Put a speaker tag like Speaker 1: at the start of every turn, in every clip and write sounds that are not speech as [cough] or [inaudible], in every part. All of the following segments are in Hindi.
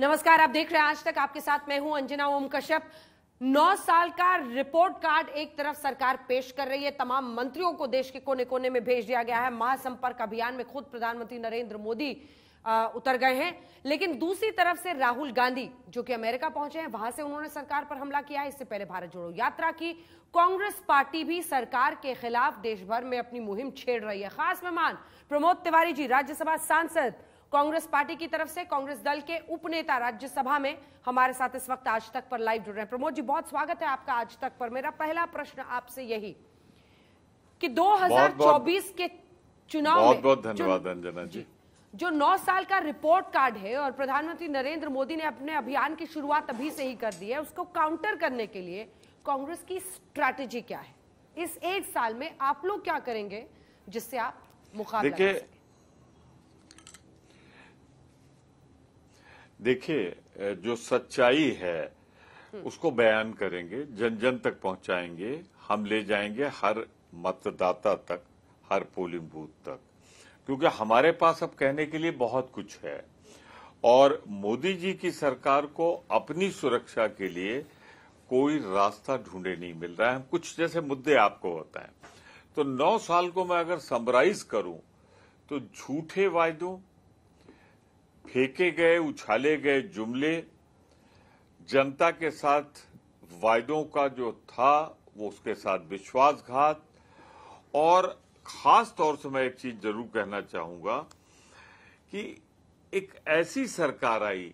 Speaker 1: नमस्कार आप देख रहे हैं आज तक आपके साथ मैं हूं अंजना ओम कश्यप नौ साल का रिपोर्ट कार्ड एक तरफ सरकार पेश कर रही है तमाम मंत्रियों को देश के कोने कोने में भेज दिया गया है महासंपर्क अभियान में खुद प्रधानमंत्री नरेंद्र मोदी उतर गए हैं लेकिन दूसरी तरफ से राहुल गांधी जो कि अमेरिका पहुंचे हैं वहां से उन्होंने सरकार पर हमला किया है इससे पहले भारत जोड़ो यात्रा की कांग्रेस पार्टी भी सरकार के खिलाफ देश भर में अपनी मुहिम छेड़ रही है खास मेहमान प्रमोद तिवारी जी राज्यसभा सांसद कांग्रेस पार्टी की तरफ से कांग्रेस दल के उपनेता राज्यसभा में हमारे साथ इस वक्त आज तक पर लाइव जुड़ रहे हैं प्रमोद जी बहुत स्वागत है आपका आज तक पर मेरा पहला प्रश्न आपसे यही कि 2024 के चुनाव बहुत बहुत धन्यवाद अंजना जी जो नौ साल का रिपोर्ट कार्ड है और प्रधानमंत्री नरेंद्र मोदी ने अपने अभियान की शुरुआत अभी से ही कर दी है उसको काउंटर करने के लिए कांग्रेस की स्ट्रैटेजी क्या है इस एक साल में आप लोग क्या करेंगे जिससे आप मुकाबला देखिए
Speaker 2: देखिए जो सच्चाई है हम्म। उसको बयान करेंगे जन जन तक पहुंचाएंगे हम ले जाएंगे हर मतदाता तक हर पोलिंग बूथ तक क्योंकि हमारे पास अब कहने के लिए बहुत कुछ है और मोदी जी की सरकार को अपनी सुरक्षा के लिए कोई रास्ता ढूंढे नहीं मिल रहा है कुछ जैसे मुद्दे आपको बताएं तो नौ साल को मैं अगर समराइज करूं तो झूठे वायदों फेंके गए उछाले गए जुमले जनता के साथ वायदों का जो था वो उसके साथ विश्वासघात और खास तौर से मैं एक चीज जरूर कहना चाहूंगा कि एक ऐसी सरकार आई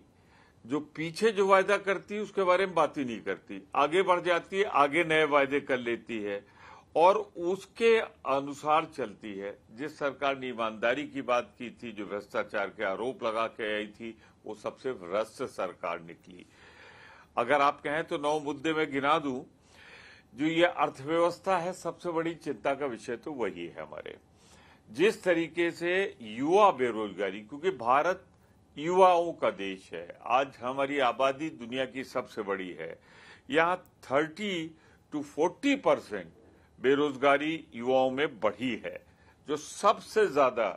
Speaker 2: जो पीछे जो वायदा करती है उसके बारे में बात ही नहीं करती आगे बढ़ जाती है आगे नए वायदे कर लेती है और उसके अनुसार चलती है जिस सरकार ने ईमानदारी की बात की थी जो भ्रष्टाचार के आरोप लगा के आई थी वो सबसे भ्रष्ट सरकार निकली अगर आप कहें तो नौ मुद्दे में गिना दूं जो ये अर्थव्यवस्था है सबसे बड़ी चिंता का विषय तो वही है हमारे जिस तरीके से युवा बेरोजगारी क्योंकि भारत युवाओं का देश है आज हमारी आबादी दुनिया की सबसे बड़ी है यहां थर्टी टू फोर्टी परसेंट बेरोजगारी युवाओं में बढ़ी है जो सबसे ज्यादा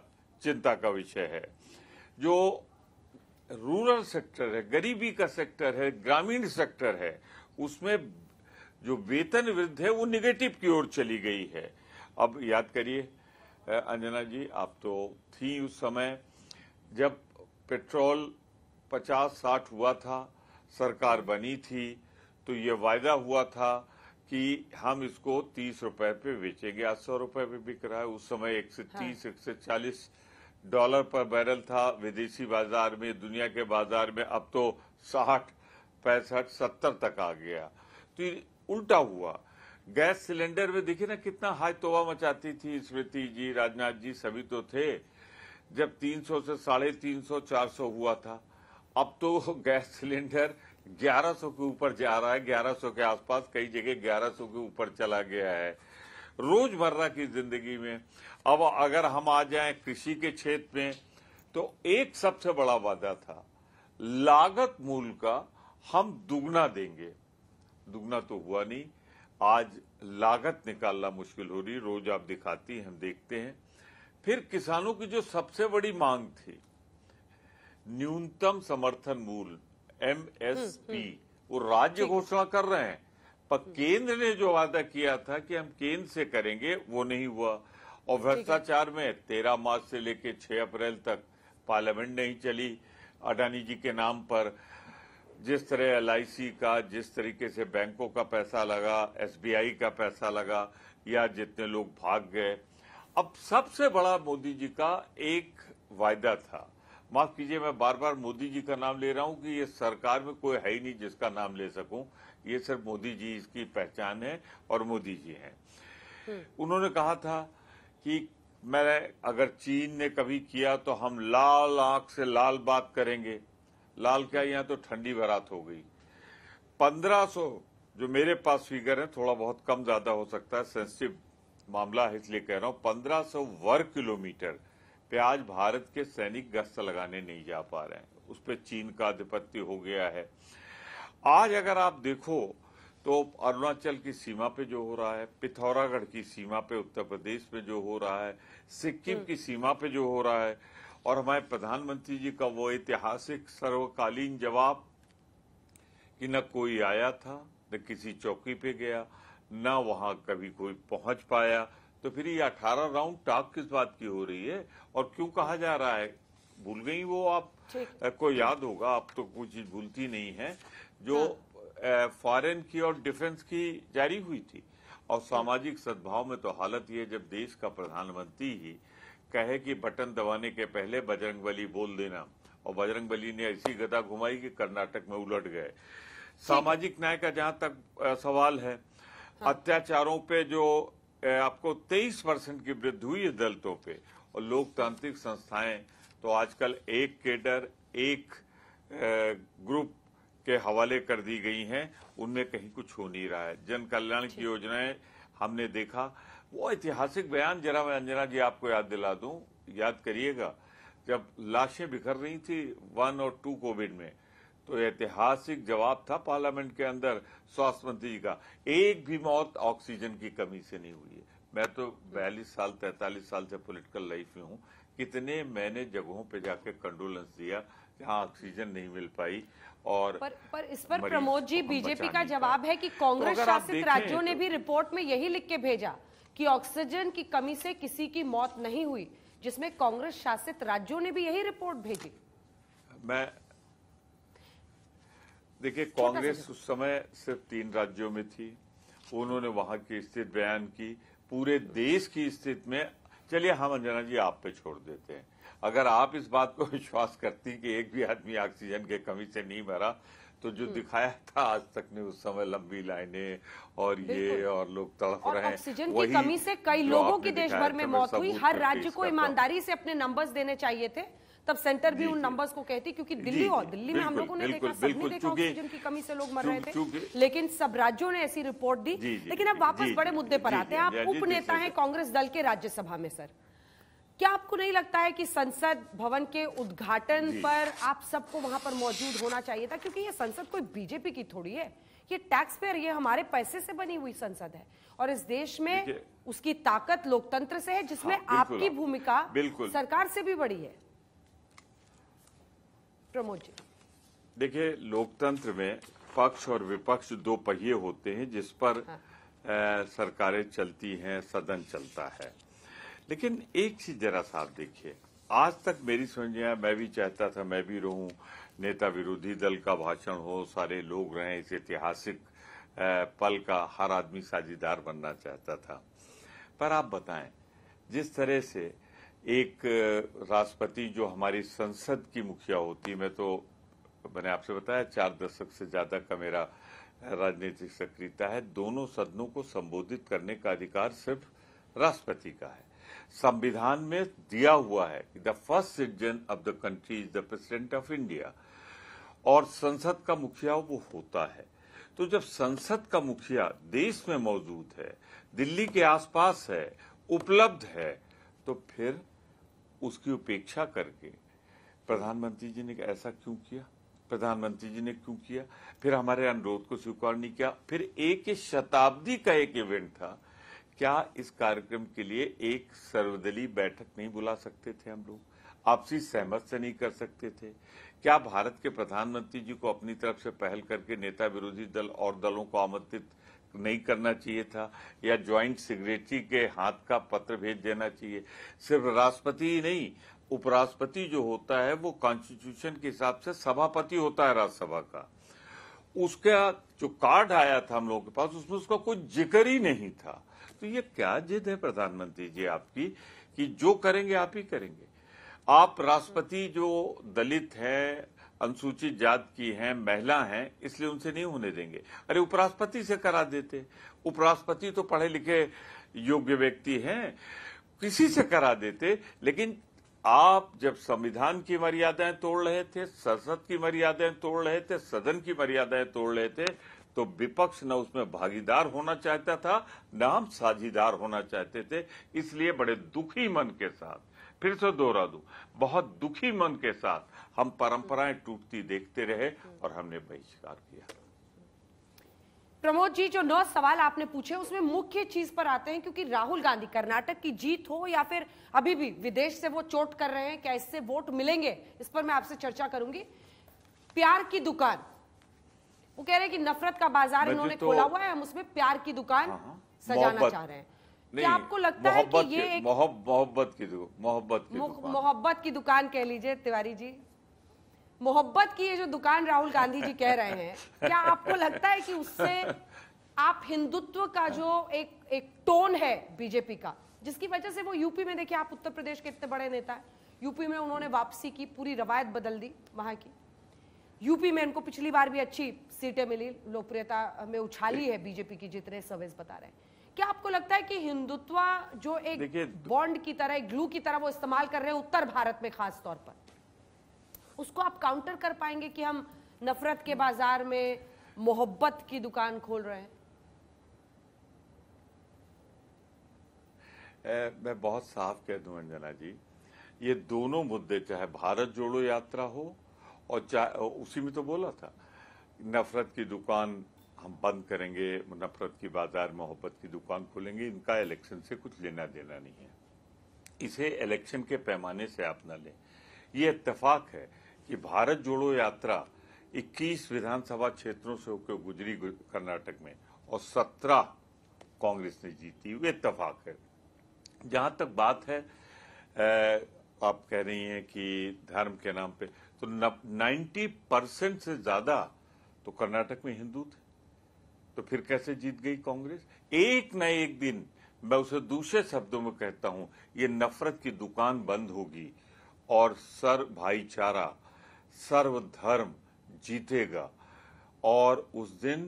Speaker 2: चिंता का विषय है जो रूरल सेक्टर है गरीबी का सेक्टर है ग्रामीण सेक्टर है उसमें जो वेतन वृद्धि है वो निगेटिव की ओर चली गई है अब याद करिए अंजना जी आप तो थी उस समय जब पेट्रोल 50-60 हुआ था सरकार बनी थी तो ये वायदा हुआ था कि हम इसको तीस रुपए पे बेचेंगे आठ सौ रुपए पे बिक रहा है उस समय एक सौ हाँ। तीस एक सौ चालीस डॉलर पर बैरल था विदेशी बाजार में दुनिया के बाजार में अब तो साठ पैंसठ सत्तर तक आ गया तो उल्टा हुआ गैस सिलेंडर में देखिए ना कितना हाई तोबा मचाती थी स्मृति जी राजनाथ जी सभी तो थे जब 300 से साढ़े तीन सौ चार सौ हुआ था अब तो [laughs] गैस सिलेंडर 1100 के ऊपर जा रहा है 1100 के आसपास कई जगह 1100 के ऊपर चला गया है रोजमर्रा की जिंदगी में अब अगर हम आ जाएं कृषि के क्षेत्र में तो एक सबसे बड़ा वादा था लागत मूल का हम दुगना देंगे दुगना तो हुआ नहीं आज लागत निकालना मुश्किल हो रही रोज आप दिखाती हम देखते हैं फिर किसानों की जो सबसे बड़ी मांग थी न्यूनतम समर्थन मूल्य एमएसपी हम्म, हम्म। वो राज्य घोषणा कर रहे हैं पर हम्म। केंद्र ने जो वादा किया था कि हम केंद्र से करेंगे वो नहीं हुआ और भ्रष्टाचार में तेरह मार्च से लेकर छह अप्रैल तक पार्लियामेंट नहीं चली अडानी जी के नाम पर जिस तरह एल का जिस तरीके से बैंकों का पैसा लगा एसबीआई का पैसा लगा या जितने लोग भाग गए अब सबसे बड़ा मोदी जी का एक वायदा था माफ कीजिए मैं बार बार मोदी जी का नाम ले रहा हूं कि ये सरकार में कोई है ही नहीं जिसका नाम ले सकूं ये सिर्फ मोदी जी इसकी पहचान है और मोदी जी हैं हम्म। उन्होंने कहा था कि मैं अगर चीन ने कभी किया तो हम लाल आंख से लाल बात करेंगे लाल क्या यहाँ तो ठंडी बरात हो गई 1500 जो मेरे पास फिगर है थोड़ा बहुत कम ज्यादा हो सकता है सेंसिटिव मामला है इसलिए कह रहा हूं 1500 वर्ग किलोमीटर प्याज भारत के सैनिक गश्त लगाने नहीं जा पा रहे हैं उस पर चीन का आधिपत्य हो गया है आज अगर आप देखो तो अरुणाचल की सीमा पे जो हो रहा है पिथौरागढ़ की सीमा पे उत्तर प्रदेश में जो हो रहा है सिक्किम हम्म। की सीमा पे जो हो रहा है और हमारे प्रधानमंत्री जी का वो ऐतिहासिक सर्वकालीन जवाब कि न कोई आया था न किसी चौकी पे गया न वहां कभी कोई पहुंच पाया तो फिर ये अठारह राउंड टाक किस बात की हो रही है और क्यों कहा जा रहा है भूल गई वो आप को याद होगा आप तो कोई चीज भूलती नहीं है जो फॉरेन हाँ। की और डिफेंस की जारी हुई थी और सामाजिक सद्भाव में तो हालत ये जब देश का प्रधानमंत्री ही कहे कि बटन दबाने के पहले बजरंगबली बोल देना और बजरंगबली ने ऐसी गदा घुमाई कि कर्नाटक में उलट गए सामाजिक न्याय का जहां तक सवाल है हाँ। अत्याचारों पे जो आपको 23 परसेंट की वृद्धि हुई है दलितों पे और लोकतांत्रिक संस्थाएं तो आजकल एक केडर एक ग्रुप के हवाले कर दी गई हैं उनमें कहीं कुछ हो नहीं रहा है जन कल्याण की अच्छा। योजनाएं हमने देखा वो ऐतिहासिक बयान जरा मैं अंजना जी आपको याद दिला दूं याद करिएगा जब लाशें बिखर रही थी वन और टू कोविड में तो ऐतिहासिक जवाब था पार्लियामेंट के अंदर स्वास्थ्य मंत्री जी का एक भी मौत ऑक्सीजन की कमी से नहीं हुई है मैं तो बयालीस साल तैतालीस साल से पॉलिटिकल लाइफ में हूँ कितने मैंने जगहों पे जाके कंडोलेंस दिया जहां ऑक्सीजन नहीं मिल पाई और पर,
Speaker 1: पर इस पर प्रमोद जी बीजेपी का जवाब है कि तो कांग्रेस तो शासित राज्यों ने तो भी रिपोर्ट में यही लिख के भेजा कि ऑक्सीजन की कमी से किसी की मौत नहीं हुई जिसमें कांग्रेस शासित राज्यों ने भी यही रिपोर्ट भेजी
Speaker 2: मैं देखिए कांग्रेस उस समय सिर्फ तीन राज्यों में थी उन्होंने वहां की स्थिति बयान की पूरे देश की स्थिति में चलिए हम अंजना जी आप पे छोड़ देते हैं अगर आप इस बात को [laughs] विश्वास करती कि एक भी आदमी ऑक्सीजन के कमी से नहीं मरा तो जो हम्म। दिखाया था आज तक ने उस समय लंबी लाइनें और ये और लोग तड़प रहे हैं ऑक्सीजन की कमी से कई लोगों की देश भर में मौत हुई हर राज्य को ईमानदारी
Speaker 1: से अपने नंबर्स देने चाहिए थे तब सेंटर भी उन नंबर्स को कहती क्योंकि दिल्ली और दिल्ली में हम लोगों ने देखा सबने देखा ऑक्सीजन की कमी से लोग मर रहे थे लेकिन सब राज्यों ने ऐसी रिपोर्ट दी लेकिन अब वापस बड़े मुद्दे पर आते हैं आप उपनेता हैं कांग्रेस दल के राज्यसभा में सर क्या आपको नहीं लगता है कि संसद भवन के उद्घाटन पर आप सबको वहां पर मौजूद होना चाहिए था क्योंकि ये संसद कोई बीजेपी की थोड़ी है ये टैक्स पेयर ये हमारे पैसे से बनी हुई संसद है और इस देश में उसकी ताकत लोकतंत्र से है जिसमें हाँ, आपकी भूमिका सरकार से भी बड़ी है प्रमोद जी
Speaker 2: देखिये लोकतंत्र में पक्ष और विपक्ष दो पहिए होते हैं जिस पर हाँ। सरकारें चलती हैं सदन चलता है लेकिन एक चीज जरा साहब देखिए आज तक मेरी समझिया मैं भी चाहता था मैं भी रहूं नेता विरोधी दल का भाषण हो सारे लोग रहे इस ऐतिहासिक पल का हर आदमी साझीदार बनना चाहता था पर आप बताएं जिस तरह से एक राष्ट्रपति जो हमारी संसद की मुखिया होती है मैं तो मैंने आपसे बताया चार दशक से ज्यादा का मेरा राजनीतिक सक्रियता है दोनों सदनों को संबोधित करने का अधिकार सिर्फ राष्ट्रपति का है संविधान में दिया हुआ है कि the first citizen of the country is the president of India और संसद का मुखिया वो होता है तो जब संसद का मुखिया देश में मौजूद है दिल्ली के आसपास है उपलब्ध है तो फिर उसकी उपेक्षा करके प्रधानमंत्री जी ने ऐसा क्यों किया प्रधानमंत्री जी ने क्यों किया फिर हमारे अनुरोध को स्वीकार नहीं किया फिर एक शताब्दी का एक इवेंट था क्या इस कार्यक्रम के लिए एक सर्वदलीय बैठक नहीं बुला सकते थे हम लोग आपसी सहमत से नहीं कर सकते थे क्या भारत के प्रधानमंत्री जी को अपनी तरफ से पहल करके नेता विरोधी दल और दलों को आमंत्रित नहीं करना चाहिए था या ज्वाइंट सेक्रेटरी के हाथ का पत्र भेज देना चाहिए सिर्फ राष्ट्रपति ही नहीं उपराष्ट्रपति जो होता है वो कॉन्स्टिट्यूशन के हिसाब से सभापति होता है राज्यसभा का उसका जो कार्ड आया था हम लोगों के पास उसमें उसका कोई जिक्र ही नहीं था तो ये क्या जिद है प्रधानमंत्री जी आपकी कि जो करेंगे आप ही करेंगे आप राष्ट्रपति जो दलित है अनुसूचित जात की हैं महिला हैं इसलिए उनसे नहीं होने देंगे अरे उपराष्ट्रपति से करा देते उपराष्ट्रपति तो पढ़े लिखे योग्य व्यक्ति हैं किसी से करा देते लेकिन आप जब संविधान की मर्यादाएं तोड़ रहे थे संसद की मर्यादाएं तोड़ रहे थे सदन की मर्यादाएं तोड़ रहे थे तो विपक्ष न उसमें भागीदार होना चाहता था न हम साझीदार होना चाहते थे इसलिए बड़े दुखी मन के साथ फिर से दोहरा दूं बहुत दुखी मन के साथ हम परंपराएं टूटती देखते रहे और हमने बहिष्कार किया
Speaker 1: प्रमोद जी जो नौ सवाल आपने पूछे उसमें मुख्य चीज पर आते हैं क्योंकि राहुल गांधी कर्नाटक की जीत हो या फिर अभी भी विदेश से वो चोट कर रहे हैं क्या इससे वोट मिलेंगे इस पर मैं आपसे चर्चा करूंगी प्यार की दुकान वो कह रहे हैं कि नफरत का बाजार इन्होंने तो खोला हुआ है हम उसमें प्यार की दुकान हाँ, हाँ। सजाना चाह रहे हैं क्या आपको लगता है कि ये एक
Speaker 2: मोहब्बत की मोहब्बत की
Speaker 1: मोहब्बत की दुकान कह लीजिए तिवारी जी मोहब्बत की ये जो दुकान राहुल गांधी जी कह रहे हैं क्या आपको लगता है कि उससे आप हिंदुत्व का जो एक एक टोन है बीजेपी का जिसकी वजह से वो यूपी में देखिए आप उत्तर प्रदेश के इतने बड़े नेता है यूपी में उन्होंने वापसी की पूरी रवायत बदल दी वहां की यूपी में इनको पिछली बार भी अच्छी सीटें मिली लोकप्रियता में उछाली है बीजेपी की जितने सर्वेस बता रहे हैं क्या आपको लगता है कि हिंदुत्व जो एक बॉन्ड की तरह ग्लू की तरह वो इस्तेमाल कर रहे हैं उत्तर भारत में खास तौर पर उसको आप काउंटर कर पाएंगे कि हम नफरत के बाजार में मोहब्बत की दुकान खोल रहे हैं
Speaker 2: ए, मैं बहुत साफ कह दू अंजना जी ये दोनों मुद्दे चाहे भारत जोड़ो यात्रा हो और चाहे उसी में तो बोला था नफरत की दुकान हम बंद करेंगे नफरत की बाजार मोहब्बत की दुकान खोलेंगे इनका इलेक्शन से कुछ लेना देना नहीं है इसे इलेक्शन के पैमाने से आप न लें ये इतफाक है कि भारत जोड़ो यात्रा 21 विधानसभा क्षेत्रों से होकर गुजरी कर्नाटक में और 17 कांग्रेस ने जीती वे इतफाक है जहां तक बात है आप कह रही हैं कि धर्म के नाम पे तो 90 परसेंट से ज्यादा तो कर्नाटक में हिंदू थे तो फिर कैसे जीत गई कांग्रेस एक न एक दिन मैं उसे दूसरे शब्दों में कहता हूं ये नफरत की दुकान बंद होगी और सर भाईचारा सर्वधर्म जीतेगा और उस दिन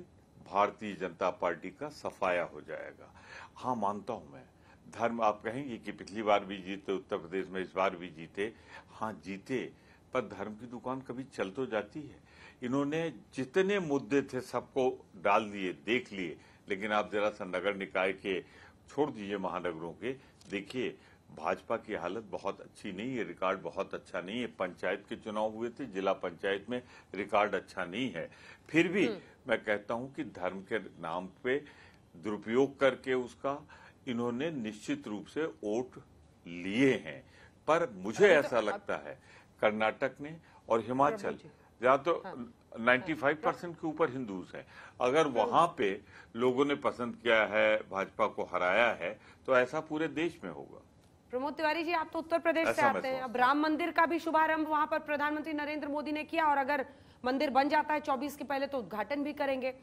Speaker 2: भारतीय जनता पार्टी का सफाया हो जाएगा हाँ मानता हूं मैं धर्म आप कहेंगे कि पिछली बार भी जीते उत्तर प्रदेश में इस बार भी जीते हाँ जीते पर धर्म की दुकान कभी चल तो जाती है इन्होंने जितने मुद्दे थे सबको डाल दिए देख लिए लेकिन आप जरा सा नगर निकाय के छोड़ दीजिए महानगरों के देखिए भाजपा की हालत बहुत अच्छी नहीं है रिकॉर्ड बहुत अच्छा नहीं है पंचायत के चुनाव हुए थे जिला पंचायत में रिकॉर्ड अच्छा नहीं है फिर भी हम्म। मैं कहता हूं कि धर्म के नाम पे दुरुपयोग करके उसका इन्होंने निश्चित रूप से वोट लिए हैं पर मुझे तो ऐसा लगता है कर्नाटक ने और हिमाचल जहाँ तो नाइन्टी फाइव परसेंट के ऊपर हिंदूज हैं अगर हम्म। वहां पे लोगों ने पसंद किया है भाजपा को हराया है तो ऐसा पूरे देश में होगा
Speaker 1: प्रमोद तिवारी जी आप तो उत्तर प्रदेश से आते हैं अब राम मंदिर का भी शुभारंभ वहां पर प्रधानमंत्री नरेंद्र मोदी ने किया और अगर मंदिर बन जाता है चौबीस के पहले तो उद्घाटन भी करेंगे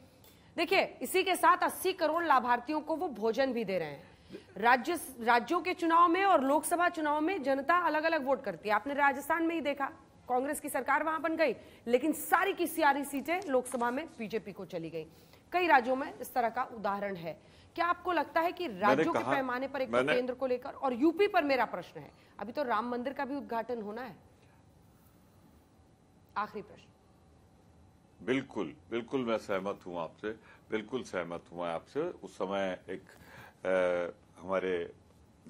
Speaker 1: देखिए इसी के साथ अस्सी करोड़ लाभार्थियों को वो भोजन भी दे रहे हैं राज्य राज्यों के चुनाव में और लोकसभा चुनाव में जनता अलग अलग वोट करती है आपने राजस्थान में ही देखा कांग्रेस की सरकार वहां बन गई लेकिन सारी की सारी सीटें लोकसभा में बीजेपी को चली गई कई राज्यों में इस तरह का उदाहरण है क्या आपको लगता है कि राज्यों के पैमाने पर एक केंद्र को लेकर और यूपी पर मेरा प्रश्न है अभी तो राम मंदिर का भी उद्घाटन होना है आखिरी प्रश्न
Speaker 2: बिल्कुल बिल्कुल मैं सहमत हूं आपसे बिल्कुल सहमत हूं आपसे उस समय एक आ, हमारे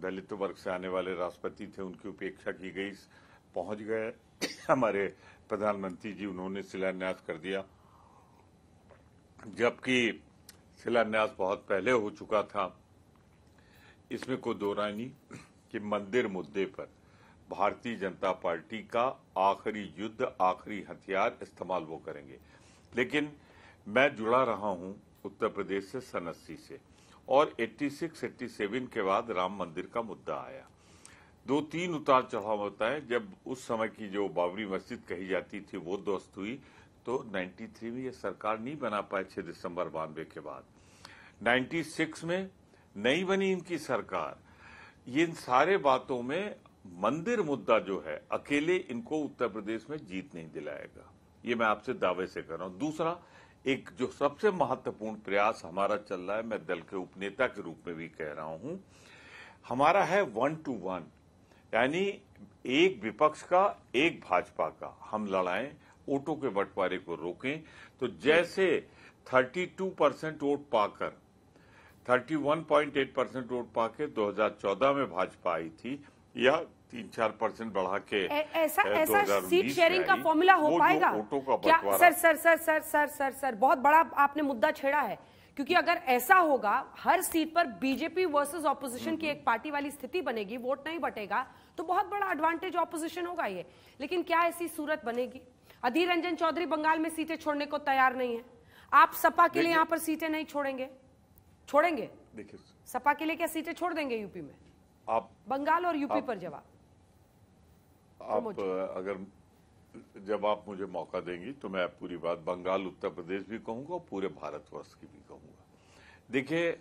Speaker 2: दलित वर्ग से आने वाले राष्ट्रपति थे उनकी उपेक्षा की गई पहुंच गए हमारे प्रधानमंत्री जी उन्होंने शिलान्यास कर दिया जबकि शिलान्यास बहुत पहले हो चुका था इसमें कोई दो राय नहीं कि मंदिर मुद्दे पर भारतीय जनता पार्टी का आखिरी युद्ध आखिरी हथियार इस्तेमाल वो करेंगे लेकिन मैं जुड़ा रहा हूं उत्तर प्रदेश से सनस्सी से और 86 87 के बाद राम मंदिर का मुद्दा आया दो तीन उतार चढ़ाव होता है जब उस समय की जो बाबरी मस्जिद कही जाती थी वो ध्वस्त हुई तो 93 में ये सरकार नहीं बना पाए छह दिसंबर बानवे के बाद 96 में नहीं बनी इनकी सरकार ये इन सारे बातों में मंदिर मुद्दा जो है अकेले इनको उत्तर प्रदेश में जीत नहीं दिलाएगा ये मैं आपसे दावे से कर रहा हूं दूसरा एक जो सबसे महत्वपूर्ण प्रयास हमारा चल रहा है मैं दल के उपनेता के रूप में भी कह रहा हूं हमारा है वन टू वन यानी एक विपक्ष का एक भाजपा का हम लड़ाएं वोटों के बंटवारे को रोकें तो जैसे 32 परसेंट वोट पाकर 31.8 परसेंट वोट पाके 2014 में भाजपा आई थी या तीन चार परसेंट बढ़ा के
Speaker 1: ऐसा ऐसा सीट शेयरिंग का फॉर्मूला हो पाएगा वोटों का क्या sir sir sir sir sir sir sir बहुत बड़ा आपने मुद्दा छेड़ा है क्योंकि अगर ऐसा होगा हर सीट पर बीजेपी वर्सेस ऑपोजिशन की एक पार्टी वाली स्थिति बनेगी वोट नहीं बटेगा तो बहुत बड़ा एडवांटेज ऑपोजिशन होगा ये लेकिन क्या ऐसी सूरत बनेगी अधीर रंजन चौधरी बंगाल में सीटें छोड़ने को तैयार नहीं है आप सपा के लिए यहाँ पर सीटें नहीं छोड़ेंगे छोड़ेंगे देखिए सपा के लिए क्या सीटें छोड़ देंगे यूपी में आप बंगाल और यूपी आप, पर जवाब
Speaker 2: आप अगर जब आप मुझे मौका देंगी तो मैं पूरी बात बंगाल उत्तर प्रदेश भी कहूंगा और पूरे भारतवर्ष की भी कहूंगा देखिए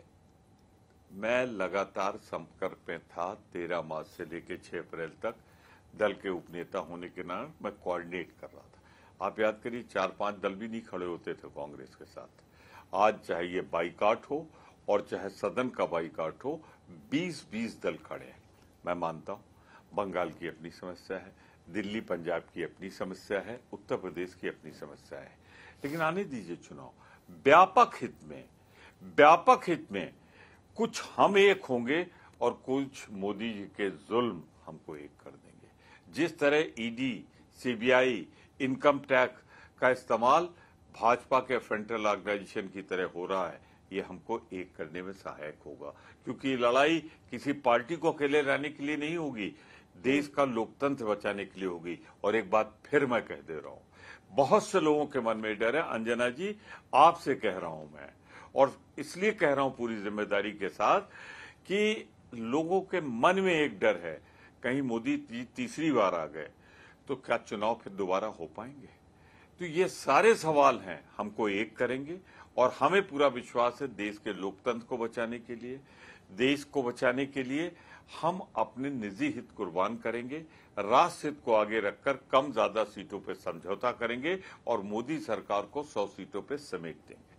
Speaker 2: मैं लगातार संपर्क में था तेरह मार्च से लेकर छह अप्रैल तक दल के उपनेता होने के नाम मैं कोऑर्डिनेट कर रहा था आप याद करिए चार पांच दल भी नहीं खड़े होते थे कांग्रेस के साथ आज चाहे ये बाईकाट हो और चाहे सदन का बाईकाट हो बीस बीस दल खड़े हैं मैं मानता हूं बंगाल की अपनी समस्या है दिल्ली पंजाब की अपनी समस्या है उत्तर प्रदेश की अपनी समस्या है लेकिन आने दीजिए चुनाव व्यापक हित में व्यापक हित में कुछ हम एक होंगे और कुछ मोदी जी के जुल्म हमको एक कर देंगे जिस तरह ईडी सीबीआई इनकम टैक्स का इस्तेमाल भाजपा के फ्रंटल ऑर्गेनाइजेशन की तरह हो रहा है ये हमको एक करने में सहायक होगा क्योंकि लड़ाई किसी पार्टी को अकेले रहने के लिए नहीं होगी देश का लोकतंत्र बचाने के लिए होगी और एक बात फिर मैं कह दे रहा हूं बहुत से लोगों के मन में डर है अंजना जी आपसे कह रहा हूं मैं और इसलिए कह रहा हूं पूरी जिम्मेदारी के साथ कि लोगों के मन में एक डर है कहीं मोदी जी तीसरी बार आ गए तो क्या चुनाव फिर दोबारा हो पाएंगे तो ये सारे सवाल हैं हमको एक करेंगे और हमें पूरा विश्वास है देश के लोकतंत्र को बचाने के लिए देश को बचाने के लिए हम अपने निजी हित कुर्बान करेंगे राष्ट्र हित को आगे रखकर कम ज्यादा सीटों पर समझौता करेंगे और मोदी सरकार को सौ सीटों पर समेट देंगे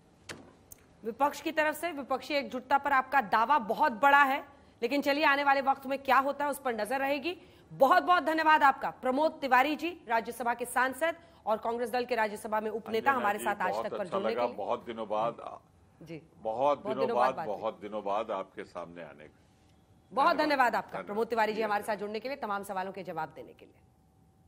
Speaker 1: विपक्ष की तरफ से विपक्षी एकजुटता पर आपका दावा बहुत बड़ा है लेकिन चलिए आने वाले वक्त में क्या होता है उस पर नजर रहेगी बहुत बहुत धन्यवाद आपका प्रमोद तिवारी जी राज्यसभा के सांसद और कांग्रेस दल के राज्यसभा में उपनेता हमारे साथ आज तक पर अच्छा जुड़ने लगा, के लिए।
Speaker 2: बहुत दिनों बाद जी बहुत, बहुत दिनों बाद बहुत दिनों बाद आपके सामने आने का बहुत धन्यवाद आपका प्रमोद तिवारी जी
Speaker 1: हमारे साथ जुड़ने के लिए तमाम सवालों के जवाब देने के लिए